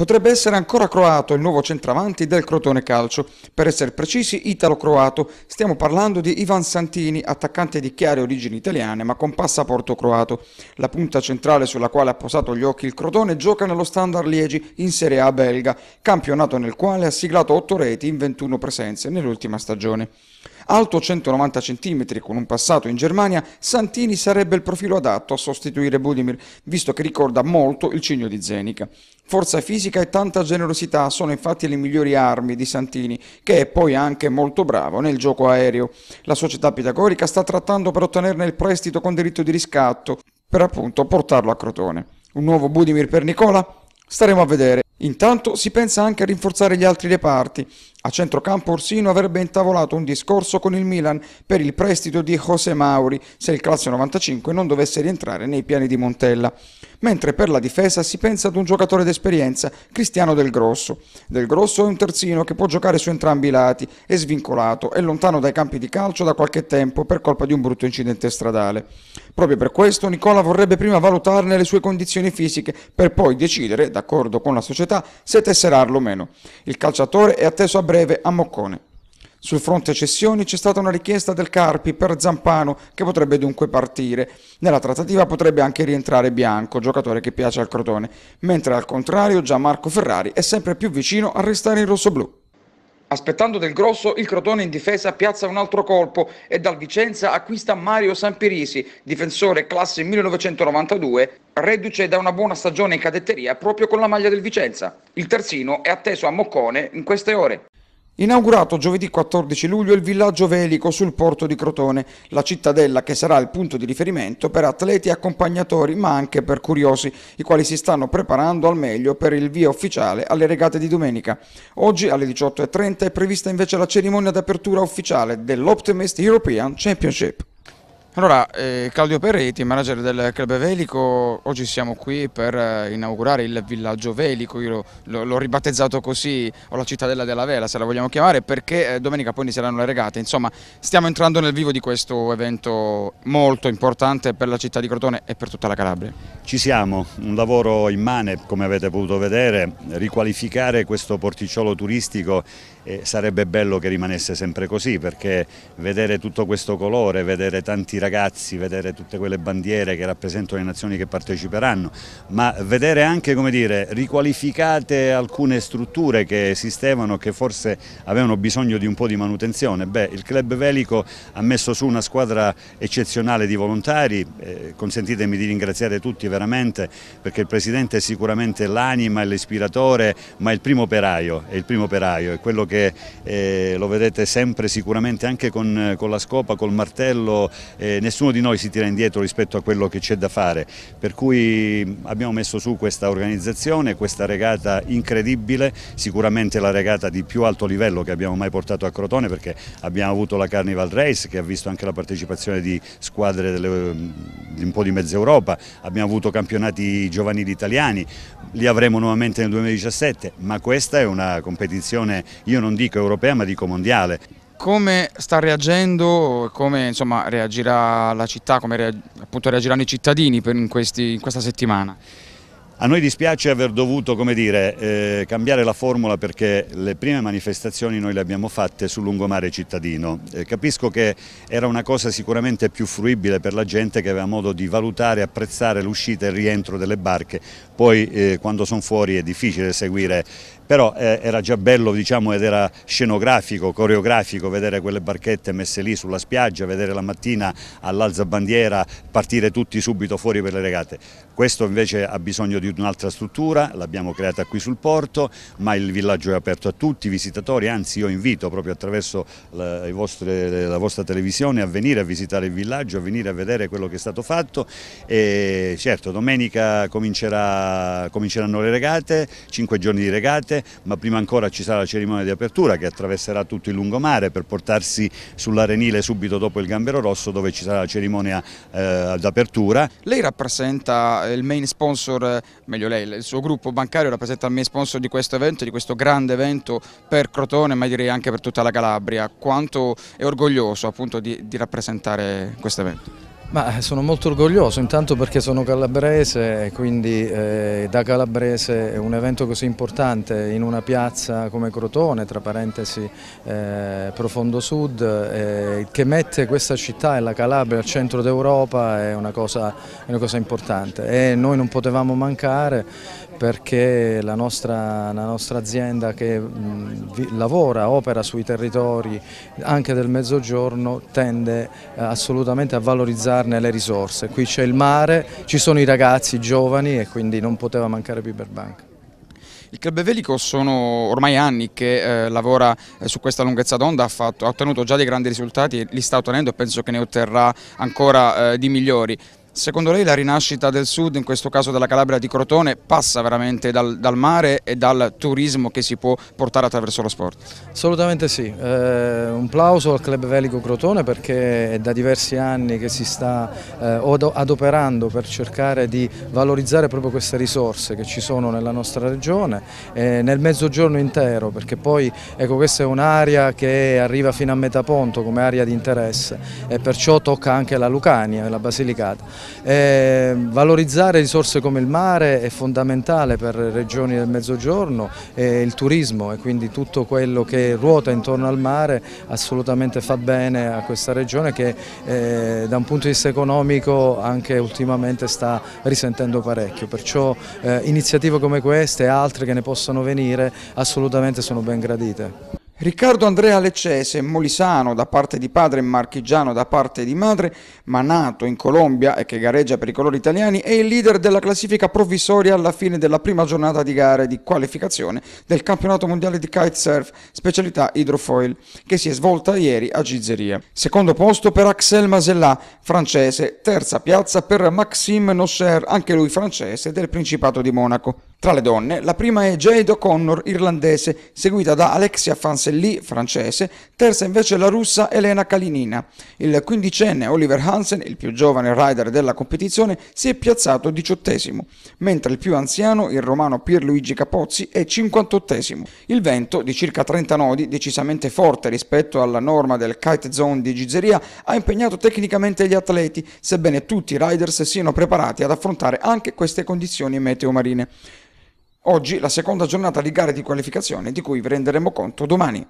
potrebbe essere ancora croato il nuovo centravanti del Crotone Calcio. Per essere precisi, italo-croato. Stiamo parlando di Ivan Santini, attaccante di chiare origini italiane ma con passaporto croato. La punta centrale sulla quale ha posato gli occhi il Crotone gioca nello Standard Liegi in Serie A belga, campionato nel quale ha siglato 8 reti in 21 presenze nell'ultima stagione. Alto 190 cm con un passato in Germania, Santini sarebbe il profilo adatto a sostituire Budimir, visto che ricorda molto il cigno di Zenica. Forza fisica e tanta generosità sono infatti le migliori armi di Santini, che è poi anche molto bravo nel gioco aereo. La società pitagorica sta trattando per ottenerne il prestito con diritto di riscatto, per appunto portarlo a Crotone. Un nuovo Budimir per Nicola? Staremo a vedere. Intanto si pensa anche a rinforzare gli altri reparti. A centrocampo Orsino avrebbe intavolato un discorso con il Milan per il prestito di José Mauri se il classe 95 non dovesse rientrare nei piani di Montella mentre per la difesa si pensa ad un giocatore d'esperienza, Cristiano Del Grosso. Del Grosso è un terzino che può giocare su entrambi i lati, è svincolato, è lontano dai campi di calcio da qualche tempo per colpa di un brutto incidente stradale. Proprio per questo Nicola vorrebbe prima valutarne le sue condizioni fisiche per poi decidere, d'accordo con la società, se tesserarlo o meno. Il calciatore è atteso a breve a Moccone. Sul fronte cessioni c'è stata una richiesta del Carpi per Zampano che potrebbe dunque partire. Nella trattativa potrebbe anche rientrare Bianco, giocatore che piace al Crotone, mentre al contrario Gianmarco Ferrari è sempre più vicino a restare in rossoblù. Aspettando del grosso, il Crotone in difesa piazza un altro colpo e dal Vicenza acquista Mario Sampirisi, difensore classe 1992, reduce da una buona stagione in cadetteria proprio con la maglia del Vicenza. Il terzino è atteso a Moccone in queste ore. Inaugurato giovedì 14 luglio il villaggio velico sul porto di Crotone, la cittadella che sarà il punto di riferimento per atleti e accompagnatori ma anche per curiosi, i quali si stanno preparando al meglio per il via ufficiale alle regate di domenica. Oggi alle 18.30 è prevista invece la cerimonia d'apertura ufficiale dell'Optimist European Championship. Allora, eh, Claudio Peretti, manager del club Velico, oggi siamo qui per eh, inaugurare il villaggio Velico, io l'ho ribattezzato così, o la cittadella della vela se la vogliamo chiamare, perché eh, domenica poi inizieranno le regate, insomma stiamo entrando nel vivo di questo evento molto importante per la città di Crotone e per tutta la Calabria. Ci siamo, un lavoro immane come avete potuto vedere, riqualificare questo porticciolo turistico eh, sarebbe bello che rimanesse sempre così perché vedere tutto questo colore, vedere tanti ragazzi ragazzi, vedere tutte quelle bandiere che rappresentano le nazioni che parteciperanno, ma vedere anche come dire, riqualificate alcune strutture che esistevano che forse avevano bisogno di un po' di manutenzione. Beh, il club Velico ha messo su una squadra eccezionale di volontari, eh, consentitemi di ringraziare tutti veramente perché il Presidente è sicuramente l'anima e l'ispiratore, ma è il primo operaio, è il primo operaio, è quello che eh, lo vedete sempre sicuramente anche con, con la scopa, col martello, eh, eh, nessuno di noi si tira indietro rispetto a quello che c'è da fare, per cui abbiamo messo su questa organizzazione, questa regata incredibile, sicuramente la regata di più alto livello che abbiamo mai portato a Crotone perché abbiamo avuto la Carnival Race che ha visto anche la partecipazione di squadre delle, di un po' di mezza Europa, abbiamo avuto campionati giovanili italiani, li avremo nuovamente nel 2017, ma questa è una competizione, io non dico europea ma dico mondiale. Come sta reagendo, come insomma, reagirà la città, come reag appunto, reagiranno i cittadini in, questi, in questa settimana? A noi dispiace aver dovuto dire, eh, cambiare la formula perché le prime manifestazioni noi le abbiamo fatte sul lungomare cittadino. Eh, capisco che era una cosa sicuramente più fruibile per la gente che aveva modo di valutare, e apprezzare l'uscita e il rientro delle barche. Poi eh, quando sono fuori è difficile seguire però eh, era già bello diciamo, ed era scenografico, coreografico vedere quelle barchette messe lì sulla spiaggia, vedere la mattina all'alza bandiera partire tutti subito fuori per le regate. Questo invece ha bisogno di un'altra struttura, l'abbiamo creata qui sul porto, ma il villaggio è aperto a tutti, i visitatori, anzi io invito proprio attraverso la, vostre, la vostra televisione a venire a visitare il villaggio, a venire a vedere quello che è stato fatto e certo domenica comincerà, cominceranno le regate, cinque giorni di regate, ma prima ancora ci sarà la cerimonia di apertura che attraverserà tutto il lungomare per portarsi sull'Arenile subito dopo il Gambero Rosso dove ci sarà la cerimonia eh, d'apertura. Lei rappresenta eh, il main sponsor, eh, meglio lei, il suo gruppo bancario rappresenta il main sponsor di questo evento, di questo grande evento per Crotone, ma direi anche per tutta la Calabria. Quanto è orgoglioso appunto di, di rappresentare questo evento? Ma eh, sono molto orgoglioso, intanto perché sono calabrese e quindi eh, da calabrese un evento così importante in una piazza come Crotone, tra parentesi eh, Profondo Sud, eh, che mette questa città e la Calabria al centro d'Europa è, è, una cosa importante e noi non potevamo mancare perché la nostra, la nostra azienda che mh, lavora, opera sui territori anche del mezzogiorno tende eh, assolutamente a valorizzarne le risorse. Qui c'è il mare, ci sono i ragazzi, i giovani e quindi non poteva mancare più Piperbank. Il Club Velico sono ormai anni che eh, lavora eh, su questa lunghezza d'onda, ha, ha, ottenuto già dei grandi risultati li sta ottenendo e penso che ne otterrà ancora eh, di migliori. Secondo lei la rinascita del sud, in questo caso della Calabria di Crotone, passa veramente dal, dal mare e dal turismo che si può portare attraverso lo sport? Assolutamente sì, eh, un plauso al club velico Crotone perché è da diversi anni che si sta eh, adoperando per cercare di valorizzare proprio queste risorse che ci sono nella nostra regione, eh, nel mezzogiorno intero perché poi ecco, questa è un'area che arriva fino a Metaponto come area di interesse e perciò tocca anche la Lucania e la Basilicata. Eh, valorizzare risorse come il mare è fondamentale per regioni del mezzogiorno e il turismo e quindi tutto quello che ruota intorno al mare assolutamente fa bene a questa regione che eh, da un punto di vista economico anche ultimamente sta risentendo parecchio, perciò eh, iniziative come queste e altre che ne possano venire assolutamente sono ben gradite. Riccardo Andrea Leccese, molisano da parte di padre e marchigiano da parte di madre, ma nato in Colombia e che gareggia per i colori italiani, è il leader della classifica provvisoria alla fine della prima giornata di gare di qualificazione del campionato mondiale di kitesurf, specialità hydrofoil, che si è svolta ieri a Gizzeria. Secondo posto per Axel Masella, francese, terza piazza per Maxime Nosher, anche lui francese, del Principato di Monaco. Tra le donne, la prima è Jade O'Connor, irlandese, seguita da Alexia Fancelli, francese, terza invece la russa Elena Kalinina. Il quindicenne Oliver Hansen, il più giovane rider della competizione, si è piazzato diciottesimo, mentre il più anziano, il romano Pierluigi Capozzi, è cinquantottesimo. Il vento, di circa 30 nodi, decisamente forte rispetto alla norma del kite zone di Gizzeria, ha impegnato tecnicamente gli atleti, sebbene tutti i riders siano preparati ad affrontare anche queste condizioni meteo marine. Oggi la seconda giornata di gare di qualificazione di cui vi renderemo conto domani.